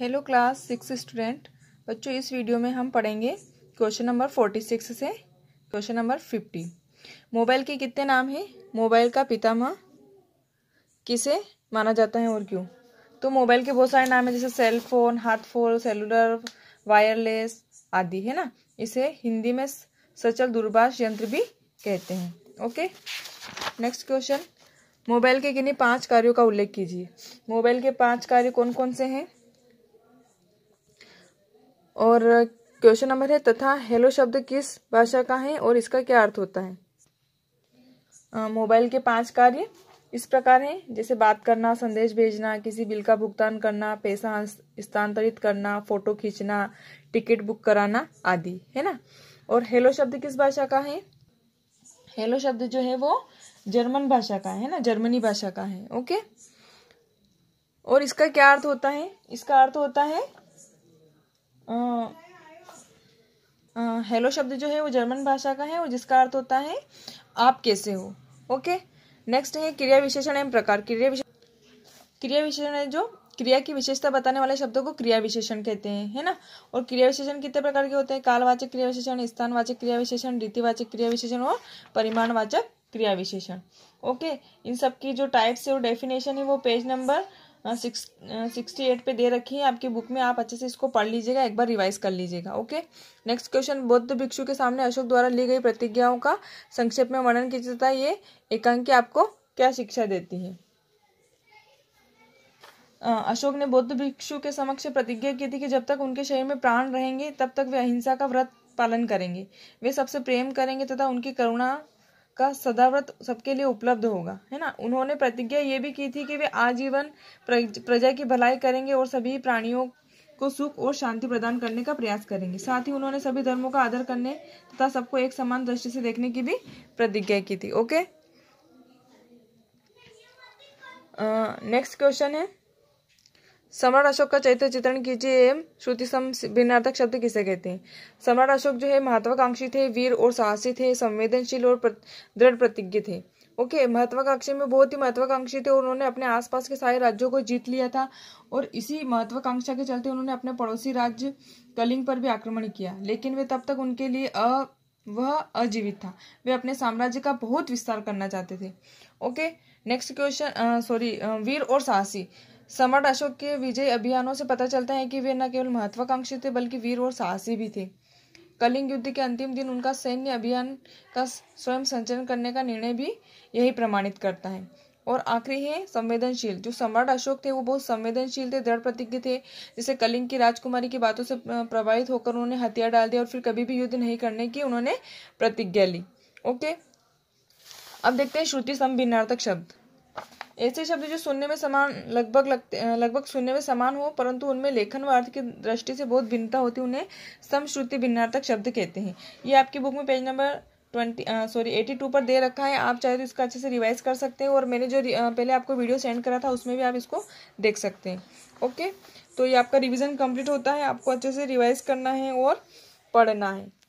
hello class six student बच्चों इस video में हम पढ़ेंगे क्वेश्चन नंबर फोर्टी सिक्स से क्वेश्चन नंबर फिफ्टी मोबाइल के कितने नाम हैं मोबाइल का पितामह किसे माना जाता है और क्यों तो मोबाइल के बहुत सारे नाम हैं जैसे सेल फोन हाथ फोन सेलुलर वायरलेस आदि है ना इसे हिंदी में सचल दूरभाष यंत्र भी कहते हैं ओके नेक्स्ट क्वेश्चन मोबाइल के किन्हीं पाँच कार्यों का उल्लेख कीजिए मोबाइल के पाँच कार्य कौन कौन से हैं और क्वेश्चन नंबर है तथा हेलो शब्द किस भाषा का है और इसका क्या अर्थ होता है मोबाइल के पांच कार्य इस प्रकार हैं जैसे बात करना संदेश भेजना किसी बिल का भुगतान करना पैसा स्थानांतरित करना फोटो खींचना टिकट बुक कराना आदि है ना और हेलो शब्द किस भाषा का है हेलो शब्द जो है वो जर्मन भाषा का है ना जर्मनी भाषा का है ओके और इसका क्या अर्थ होता है इसका अर्थ होता है हेलो शब्द जो है वो जर्मन भाषा का है और जिसका अर्थ होता है आप कैसे हो ओके नेक्स्ट है क्रिया विशेषण एवं प्रकार क्रिया विशेष क्रिया विशेषण है जो क्रिया की विशेषता बताने वाले शब्दों को क्रिया विशेषण कहते हैं है ना और क्रिया विशेषण कितने प्रकार के होते हैं कालवाचक क्रिया विशेषण स्थानवाचक क्रिया विशेषण रीतिवाचक क्रिया विशेषण और परिमाणवाचक क्रिया विशेषण ओके इन सब की जो टाइप्स है और डेफिनेशन है वो पेज नंबर सिक्सटी हाँ, एट हाँ, पे दे रखी है आपकी बुक में आप अच्छे से इसको पढ़ लीजिएगा एक बार रिवाइज कर लीजिएगा ओके नेक्स्ट क्वेश्चन बौद्ध भिक्षु के सामने अशोक द्वारा ली गई प्रतिज्ञाओं का संक्षेप में वर्णन किया जाता है ये एकांकी आपको क्या शिक्षा देती है अशोक ने बौद्ध भिक्षु के समक्ष प्रतिज्ञा की थी कि जब तक उनके शरीर में प्राण रहेंगे तब तक वे अहिंसा का व्रत पालन करेंगे वे सबसे प्रेम करेंगे तथा उनकी करुणा का सदाव्रत सबके लिए उपलब्ध होगा है ना उन्होंने प्रतिज्ञा ये भी की थी कि वे आजीवन प्रजा की भलाई करेंगे और सभी प्राणियों को सुख और शांति प्रदान करने का प्रयास करेंगे साथ ही उन्होंने सभी धर्मों का आदर करने तथा सबको एक समान दृष्टि से देखने की भी प्रतिज्ञा की थी ओके नेक्स्ट क्वेश्चन है सम्राट अशोक का चरित्र चित्रण कीजिए श्रुति सम भिन्नार्थक शब्द किसे कहते हैं सम्राट अशोक जो है महत्वाकांक्षी थे वीर और साहसी थे संवेदनशील और दृढ़ प्रतिज्ञ थे ओके okay, महत्वाकांक्षी में बहुत ही महत्वाकांक्षी थे और उन्होंने अपने आसपास के सारे राज्यों को जीत लिया था और इसी महत्वाकांक्षा के चलते उन्होंने अपने पड़ोसी राज्य कलिंग पर भी आक्रमण किया लेकिन वे तब तक उनके लिए अ वह अजीवित था वे अपने साम्राज्य का बहुत विस्तार करना चाहते थे ओके नेक्स्ट क्वेश्चन सॉरी वीर और साहसी सम्राट अशोक के विजय अभियानों से पता चलता है कि वे न केवल महत्वाकांक्षी थे बल्कि वीर और साहसी भी थे कलिंग युद्ध के अंतिम दिन उनका सैन्य अभियान का स्वयं संचालन करने का निर्णय भी यही प्रमाणित करता है और आखिरी है संवेदनशील जो सम्राट अशोक थे वो बहुत संवेदनशील थे दृढ़ प्रतिज्ञ थे जैसे कलिंग की राजकुमारी की बातों से प्रभावित होकर उन्होंने हथियार डाल दिया और फिर कभी भी युद्ध नहीं करने की उन्होंने प्रतिज्ञा ली ओके अब देखते हैं श्रुति सम शब्द ऐसे शब्द जो सुनने में समान लगभग लगते लगभग सुनने में समान हो परंतु उनमें लेखन व अर्थ की दृष्टि से बहुत भिन्नता होती है उन्हें समश्रुति भिन्नार्थक शब्द कहते हैं ये आपकी बुक में page number twenty sorry eighty two पर दे रखा है आप चाहे तो इसका अच्छे से रिवाइज कर सकते हैं और मैंने जो पहले आपको वीडियो सेंड करा था उसमें भी आप इसको देख सकते हैं ओके तो ये आपका रिविज़न कम्प्लीट होता है आपको अच्छे से रिवाइज करना है और पढ़ना है